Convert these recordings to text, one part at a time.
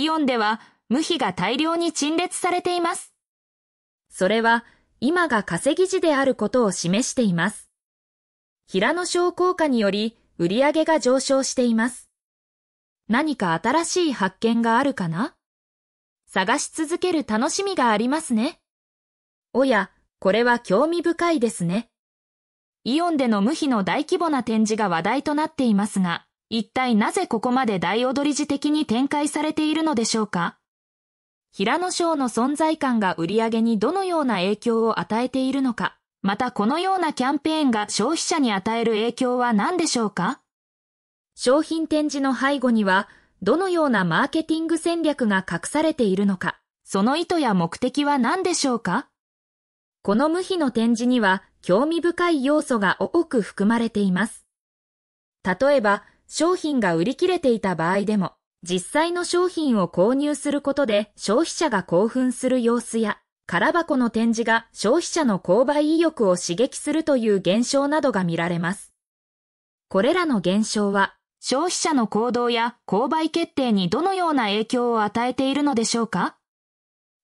イオンでは無比が大量に陳列されています。それは今が稼ぎ時であることを示しています。平野商工果により売り上げが上昇しています。何か新しい発見があるかな探し続ける楽しみがありますね。おや、これは興味深いですね。イオンでの無比の大規模な展示が話題となっていますが、一体なぜここまで大踊り時的に展開されているのでしょうか平野賞の存在感が売り上げにどのような影響を与えているのか、またこのようなキャンペーンが消費者に与える影響は何でしょうか商品展示の背後には、どのようなマーケティング戦略が隠されているのか、その意図や目的は何でしょうかこの無比の展示には興味深い要素が多く含まれています。例えば、商品が売り切れていた場合でも、実際の商品を購入することで消費者が興奮する様子や、空箱の展示が消費者の購買意欲を刺激するという現象などが見られます。これらの現象は、消費者の行動や購買決定にどのような影響を与えているのでしょうか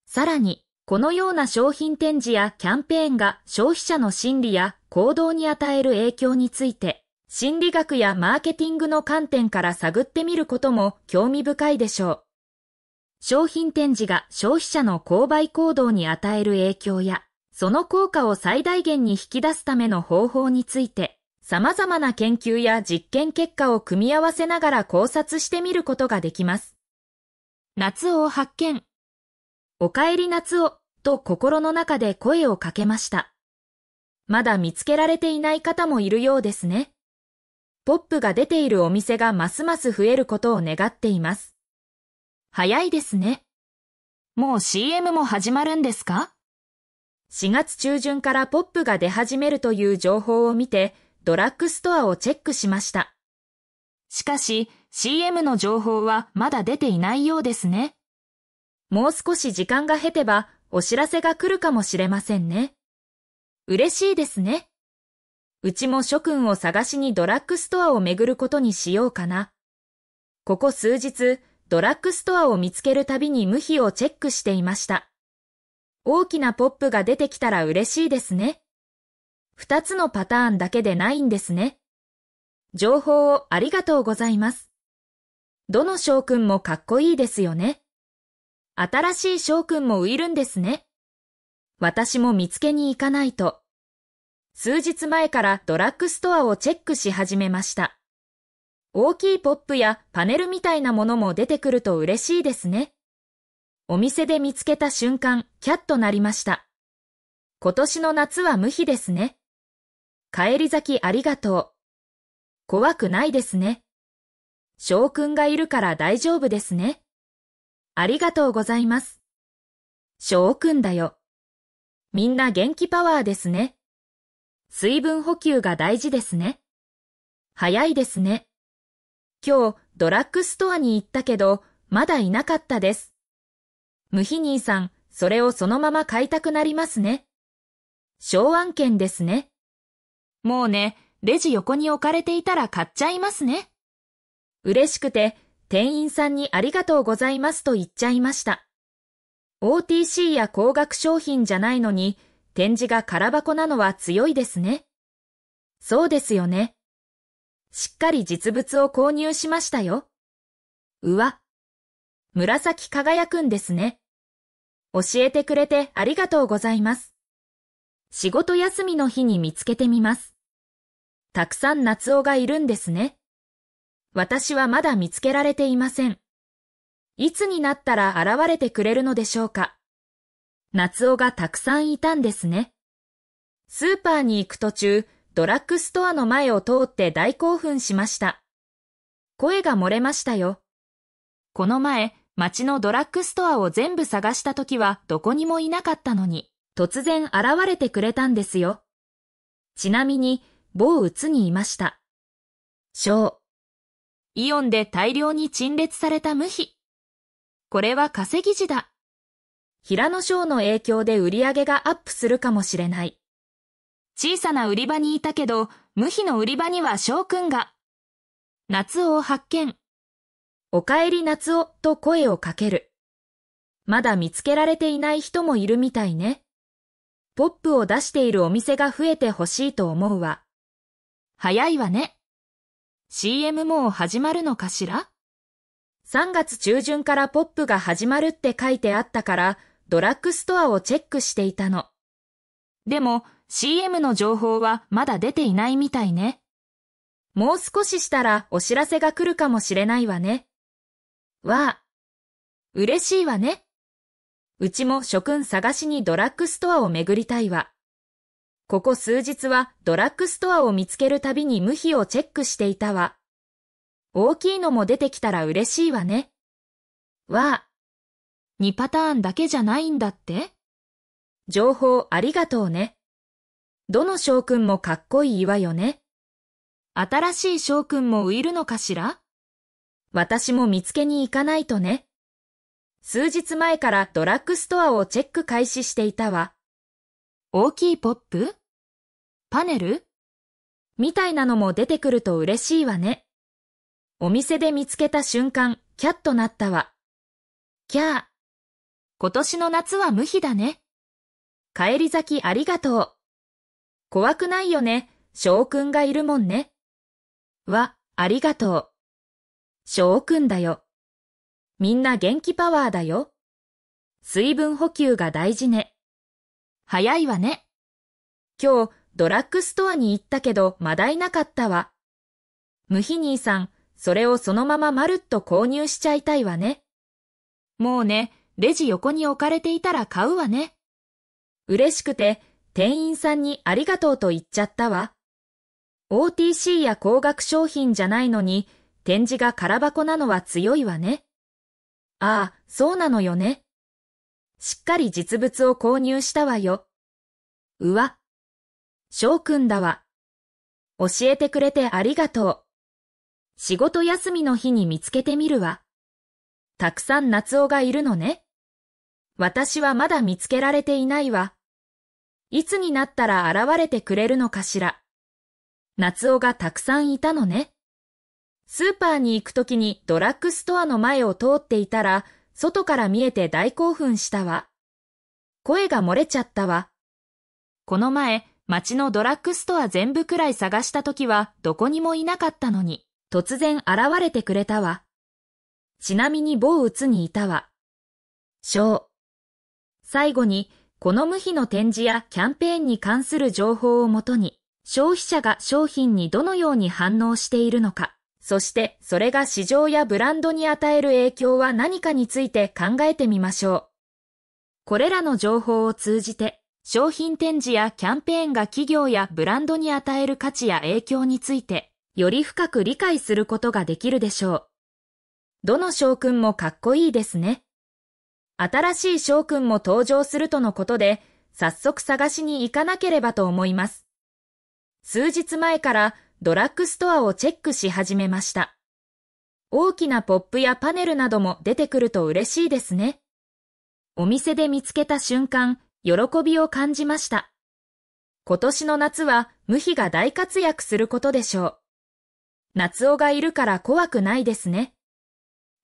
さらに、このような商品展示やキャンペーンが消費者の心理や行動に与える影響について、心理学やマーケティングの観点から探ってみることも興味深いでしょう。商品展示が消費者の購買行動に与える影響や、その効果を最大限に引き出すための方法について、様々な研究や実験結果を組み合わせながら考察してみることができます。夏を発見。おかえり夏をと心の中で声をかけました。まだ見つけられていない方もいるようですね。ポップが出ているお店がますます増えることを願っています。早いですね。もう CM も始まるんですか ?4 月中旬からポップが出始めるという情報を見て、ドラッグストアをチェックしました。しかし、CM の情報はまだ出ていないようですね。もう少し時間が経てば、お知らせが来るかもしれませんね。嬉しいですね。うちも諸君を探しにドラッグストアを巡ることにしようかな。ここ数日、ドラッグストアを見つけるたびに無比をチェックしていました。大きなポップが出てきたら嬉しいですね。二つのパターンだけでないんですね。情報をありがとうございます。どの将軍もかっこいいですよね。新しい将軍もいるんですね。私も見つけに行かないと。数日前からドラッグストアをチェックし始めました。大きいポップやパネルみたいなものも出てくると嬉しいですね。お店で見つけた瞬間、キャッとなりました。今年の夏は無比ですね。帰り咲きありがとう。怖くないですね。翔くんがいるから大丈夫ですね。ありがとうございます。翔くんだよ。みんな元気パワーですね。水分補給が大事ですね。早いですね。今日、ドラッグストアに行ったけど、まだいなかったです。ムヒニーさん、それをそのまま買いたくなりますね。小案件ですね。もうね、レジ横に置かれていたら買っちゃいますね。嬉しくて、店員さんにありがとうございますと言っちゃいました。OTC や高額商品じゃないのに、展示が空箱なのは強いですね。そうですよね。しっかり実物を購入しましたよ。うわ。紫輝くんですね。教えてくれてありがとうございます。仕事休みの日に見つけてみます。たくさん夏男がいるんですね。私はまだ見つけられていません。いつになったら現れてくれるのでしょうか。夏男がたくさんいたんですね。スーパーに行く途中、ドラッグストアの前を通って大興奮しました。声が漏れましたよ。この前、街のドラッグストアを全部探した時はどこにもいなかったのに、突然現れてくれたんですよ。ちなみに、某うつにいました。章。イオンで大量に陳列された無比。これは稼ぎ時だ。平野賞の影響で売り上げがアップするかもしれない。小さな売り場にいたけど、無比の売り場には翔くんが。夏を発見。おかえり夏をと声をかける。まだ見つけられていない人もいるみたいね。ポップを出しているお店が増えてほしいと思うわ。早いわね。CM もう始まるのかしら ?3 月中旬からポップが始まるって書いてあったから、ドラッグストアをチェックしていたの。でも CM の情報はまだ出ていないみたいね。もう少ししたらお知らせが来るかもしれないわね。わあ。嬉しいわね。うちも諸君探しにドラッグストアを巡りたいわ。ここ数日はドラッグストアを見つけるたびに無比をチェックしていたわ。大きいのも出てきたら嬉しいわね。わあ。2パターンだけじゃないんだって情報ありがとうね。どの翔くんもかっこいいわよね。新しい翔くんもいるのかしら私も見つけに行かないとね。数日前からドラッグストアをチェック開始していたわ。大きいポップパネルみたいなのも出てくると嬉しいわね。お店で見つけた瞬間、キャッとなったわ。キャー。今年の夏は無比だね。帰り咲きありがとう。怖くないよね、翔くんがいるもんね。は、ありがとう。翔くんだよ。みんな元気パワーだよ。水分補給が大事ね。早いわね。今日、ドラッグストアに行ったけど、まだいなかったわ。ムヒニーさん、それをそのまままるっと購入しちゃいたいわね。もうね、レジ横に置かれていたら買うわね。嬉しくて、店員さんにありがとうと言っちゃったわ。OTC や高額商品じゃないのに、展示が空箱なのは強いわね。ああ、そうなのよね。しっかり実物を購入したわよ。うわ。翔くんだわ。教えてくれてありがとう。仕事休みの日に見つけてみるわ。たくさん夏男がいるのね。私はまだ見つけられていないわ。いつになったら現れてくれるのかしら。夏男がたくさんいたのね。スーパーに行くときにドラッグストアの前を通っていたら、外から見えて大興奮したわ。声が漏れちゃったわ。この前、街のドラッグストア全部くらい探したときはどこにもいなかったのに、突然現れてくれたわ。ちなみに某うつにいたわ。う。最後に、この無比の展示やキャンペーンに関する情報をもとに、消費者が商品にどのように反応しているのか、そしてそれが市場やブランドに与える影響は何かについて考えてみましょう。これらの情報を通じて、商品展示やキャンペーンが企業やブランドに与える価値や影響について、より深く理解することができるでしょう。どの将軍もかっこいいですね。新しい翔くんも登場するとのことで、早速探しに行かなければと思います。数日前からドラッグストアをチェックし始めました。大きなポップやパネルなども出てくると嬉しいですね。お店で見つけた瞬間、喜びを感じました。今年の夏は無比が大活躍することでしょう。夏男がいるから怖くないですね。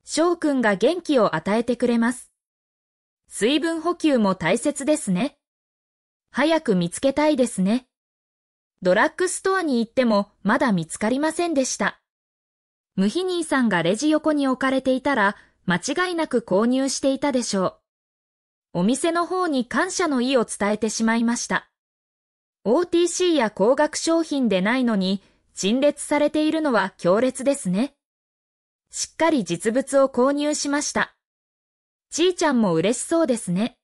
翔くんが元気を与えてくれます。水分補給も大切ですね。早く見つけたいですね。ドラッグストアに行ってもまだ見つかりませんでした。ムヒニーさんがレジ横に置かれていたら間違いなく購入していたでしょう。お店の方に感謝の意を伝えてしまいました。OTC や高額商品でないのに陳列されているのは強烈ですね。しっかり実物を購入しました。ちーちゃんも嬉しそうですね。